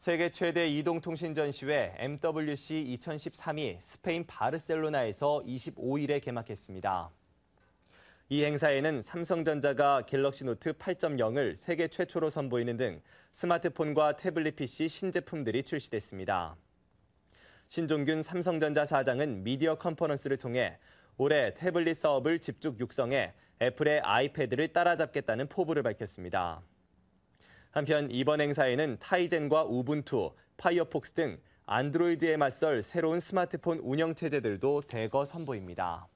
세계 최대 이동통신 전시회 MWC 2013이 스페인 바르셀로나에서 25일에 개막했습니다. 이 행사에는 삼성전자가 갤럭시 노트 8.0을 세계 최초로 선보이는 등 스마트폰과 태블릿 PC 신제품들이 출시됐습니다. 신종균 삼성전자 사장은 미디어 컨퍼런스를 통해 올해 태블릿 사업을 집중 육성해 애플의 아이패드를 따라잡겠다는 포부를 밝혔습니다. 한편 이번 행사에는 타이젠과 우분투, 파이어폭스 등 안드로이드에 맞설 새로운 스마트폰 운영체제들도 대거 선보입니다.